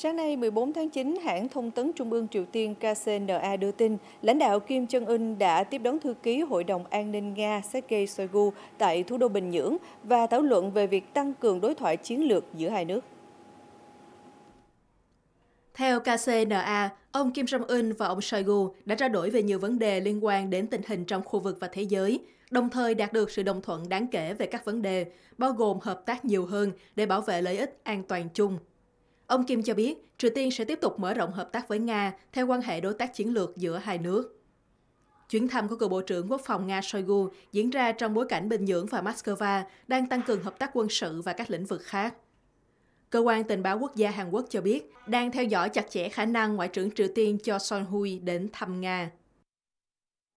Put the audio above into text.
Sáng nay 14 tháng 9, hãng thông tấn Trung ương Triều Tiên KCNA đưa tin, lãnh đạo Kim Jong Un đã tiếp đón thư ký Hội đồng An ninh Nga Sergei Shoigu tại thủ đô Bình Nhưỡng và thảo luận về việc tăng cường đối thoại chiến lược giữa hai nước. Theo KCNA, ông Kim Jong-un và ông Shoigu đã trao đổi về nhiều vấn đề liên quan đến tình hình trong khu vực và thế giới, đồng thời đạt được sự đồng thuận đáng kể về các vấn đề, bao gồm hợp tác nhiều hơn để bảo vệ lợi ích an toàn chung. Ông Kim cho biết, Triều Tiên sẽ tiếp tục mở rộng hợp tác với Nga theo quan hệ đối tác chiến lược giữa hai nước. Chuyến thăm của cựu Bộ trưởng Quốc phòng Nga Shoigu diễn ra trong bối cảnh Bình Nhưỡng và Moscow đang tăng cường hợp tác quân sự và các lĩnh vực khác. Cơ quan tình báo quốc gia Hàn Quốc cho biết đang theo dõi chặt chẽ khả năng Ngoại trưởng Triều Tiên Cho Son Hui đến thăm Nga.